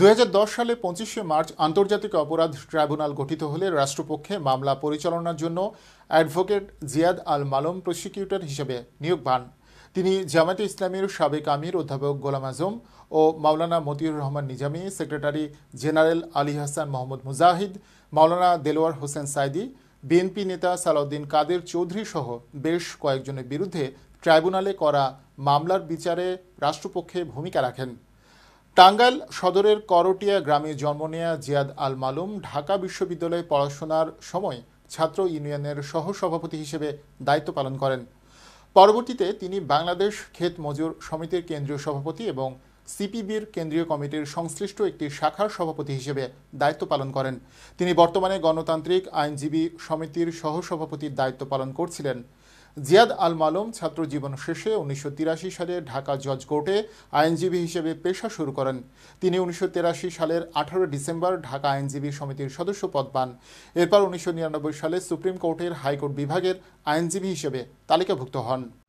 দু সালে পঁচিশে মার্চ আন্তর্জাতিক অপরাধ ট্রাইব্যুনাল গঠিত হলে রাষ্ট্রপক্ষে মামলা পরিচালনার জন্য অ্যাডভোকেট জিয়াদ আল মালম প্রসিকিউটর হিসেবে নিয়োগ পান তিনি জামাতে ইসলামীর সাবেক আমির অধ্যাপক গোলাম আজম ও Maulana Motiur Rahman Nizami secretary general Ali Hasan Mohammad Mujahid Maulana Delwar Hossain Sayeedi BNP নেতা সালাউদ্দিন কাদের চৌধুরী সহ বেশ কয়েকজনের বিরুদ্ধে ট্রাইব্যুনালে করা মামলার বিচারে রাষ্ট্রপক্ষে ভূমিকা রাখেন টাঙ্গাইল সদরের করটিয়া গ্রামে জন্ম নেয়া জিয়াদ আল মালুম ঢাকা বিশ্ববিদ্যালয়ে পড়াশোনার সময় ছাত্র ইউনিয়নের সহসভাপতি হিসেবে দায়িত্ব পালন করেন পরবর্তীতে তিনি বাংলাদেশ ক্ষেত মজুর সমিতির কেন্দ্রীয় সভাপতি এবং সিপিবির কেন্দ্রীয় কমিটির সংশ্লিষ্ট একটি শাখার সভাপতি হিসেবে দায়িত্ব পালন করেন তিনি বর্তমানে গণতান্ত্রিক আইনজীবী সমিতির সহসভাপতির দায়িত্ব পালন করছিলেন জিয়াদ আল মালুম ছাত্র জীবন শেষে উনিশশো সালে ঢাকা জজ কোর্টে আইনজীবী হিসেবে পেশা শুরু করেন তিনি উনিশশো সালের আঠারো ডিসেম্বর ঢাকা আইনজীবী সমিতির সদস্য পদ পান এরপর উনিশশো সালে সুপ্রিম কোর্টের হাইকোর্ট বিভাগের আইনজীবী হিসেবে তালিকাভুক্ত হন